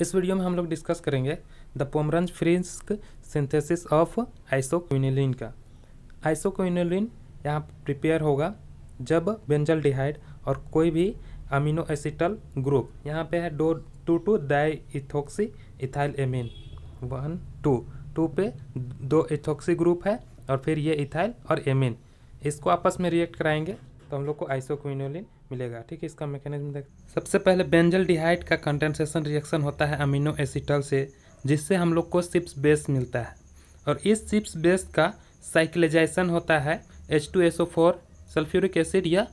इस वीडियो में हम लोग डिस्कस करेंगे the Pomeranz Fritsch synthesis of isoquinoline का आइसोक्विनोलिन यहाँ प्रिपेयर होगा जब बेंजल डिहाइड और कोई भी अमीनो एसिटल ग्रुप यहाँ पे है डो two two diethyl amine one two two पे दो इथोक्सी ग्रुप है और फिर ये इथाइल और एमिन इसको आपस में रिएक्ट कराएंगे तो हम लोग को आइसोक्विनोलिन मिलेगा ठीक है इसका मैकेनिज्म देख सबसे पहले बेंजल डिहाइट का कंडेंसेशन रिएक्शन होता है अमीनो एसिटल से जिससे हम लोग को सिप्स बेस मिलता है और इस सिप्स बेस का साइक्लेजाइसन होता है H two S O four sulphuric acid या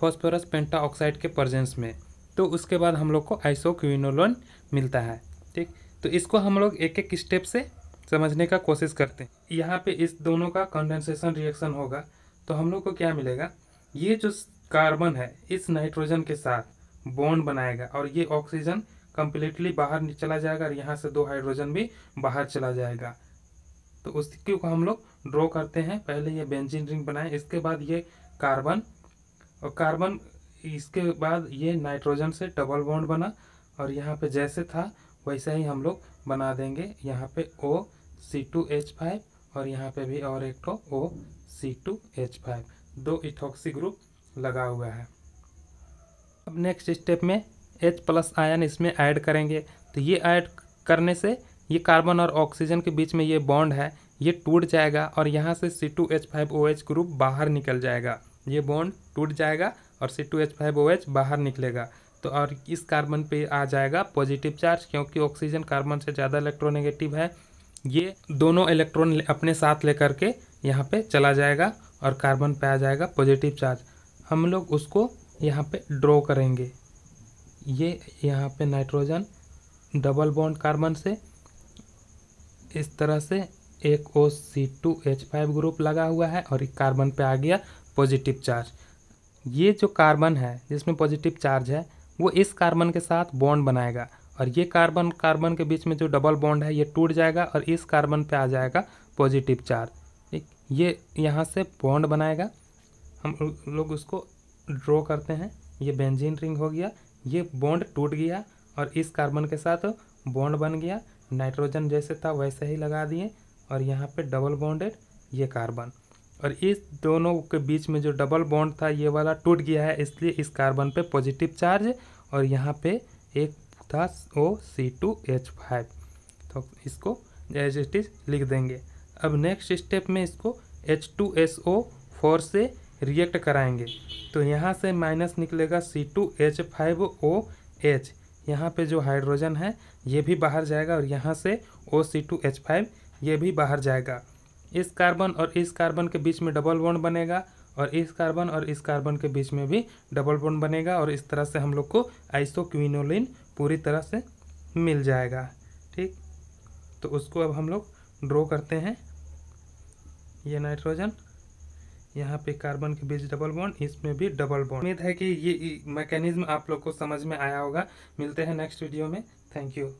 फॉस्फोरस पेंटाऑक्साइड के प्रजेंस में तो उसके बाद हम लोग को आइसोक्विनोलोन मिलता है ठीक तो इसको हम लोग एक एक स्टेप से समझने का कोशिश करते हैं यहाँ पे इस दोनों का कंडेंसेशन रिएक्शन होगा तो हम लोग को क्या मिलेगा ये जो कार्बन है इस नाइट्रोजन के साथ बॉन्ड बनाएगा और ये ऑक्सीजन कम्प्लीटली बाहर चला जाएगा और यहाँ से दो हाइड्रोजन भी बाहर चला जाएगा तो उसकी को हम लोग ड्रॉ करते हैं पहले ये बेंजीन रिंग बनाए इसके बाद ये कार्बन और कार्बन इसके बाद ये नाइट्रोजन से डबल बॉन्ड बना और यहाँ पे जैसे था वैसा ही हम लोग बना देंगे यहाँ पे O C two H five और यहाँ पे भी और एक तो O C two H five दो इथॉक्सी ग्रुप लगा हुआ है अब नेक्स्ट स्टेप में H प्लस आयन इसमें ऐड करेंगे तो ये ऐड करने से ये कार्बन और ऑक्सीजन के बीच में ये बॉन्ड है ये टूट जाएगा और यहाँ से C two H five O H group बाहर निकल जाएगा ये बॉन्ड टूट जाएगा और C two H five O H बाहर निकलेगा तो और इस कार्बन पे आ जाएगा पॉजिटिव चार्ज क्योंकि ऑक्सीजन कार्बन से ज़्यादा इलेक्ट्रोनेगेटिव है ये दोनों इलेक्ट्रॉन अपने साथ लेकर के यहाँ पे चला जाएगा और कार्बन पे आ जाएगा पॉजिटिव चार्ज हम लोग उसको यहाँ पे ड्रॉ करेंगे ये यहाँ पे नाइट्रोजन डबल बॉन्ड कार्बन से इस तरह से एक O C two H five group लगा हुआ है और एक कार्बन पे आ गया पॉजिटिव चार्ज ये जो कार्बन है जिसमें पॉजिटिव चार्ज है वो इस कार्बन के साथ बॉन्ड बनाएगा और ये कार्बन कार्बन के बीच में जो डबल बॉन्ड है ये टूट जाएगा और इस कार्बन पे आ जाएगा पॉजिटिव चार्ज ठीक ये यहाँ से बॉन्ड बनाएगा हम लोग उसको ड्रॉ करते हैं ये बेंजीन रिंग हो गया ये बॉन्ड टूट गया और इस कार्बन के साथ बॉन्ड बन गया नाइट्रोजन जैसे था वैसे ही लगा दिए और यहाँ पे डबल बॉन्डेड ये कार्बन और इस दोनों के बीच में जो डबल बॉन्ड था ये वाला टूट गया है इसलिए इस कार्बन पे पॉजिटिव चार्ज और यहाँ पे एक था O C two H five तो इसको एज इट इज लिख देंगे अब नेक्स्ट स्टेप में इसको H two S O four से रिएक्ट कराएंगे तो यहाँ से माइनस निकलेगा C two H five O H यहाँ पर जो हाइड्रोजन है ये भी बाहर जाएगा और यहाँ से O C two H five ये भी बाहर जाएगा इस कार्बन और इस कार्बन के बीच में डबल बॉन्ड बनेगा और इस कार्बन और इस कार्बन के बीच में भी डबल बॉन्ड बनेगा और इस तरह से हम लोग को आइसोक्विनोलिन पूरी तरह से मिल जाएगा ठीक तो उसको अब हम लोग ड्रॉ करते हैं ये नाइट्रोजन यहाँ पे कार्बन के बीच डबल बॉन्ड इसमें भी डबल बॉन्ड उम्मीद है कि ये मैकेनिज्म आप लोग को समझ में आया होगा मिलते हैं नेक्स्ट वीडियो में थैंक यू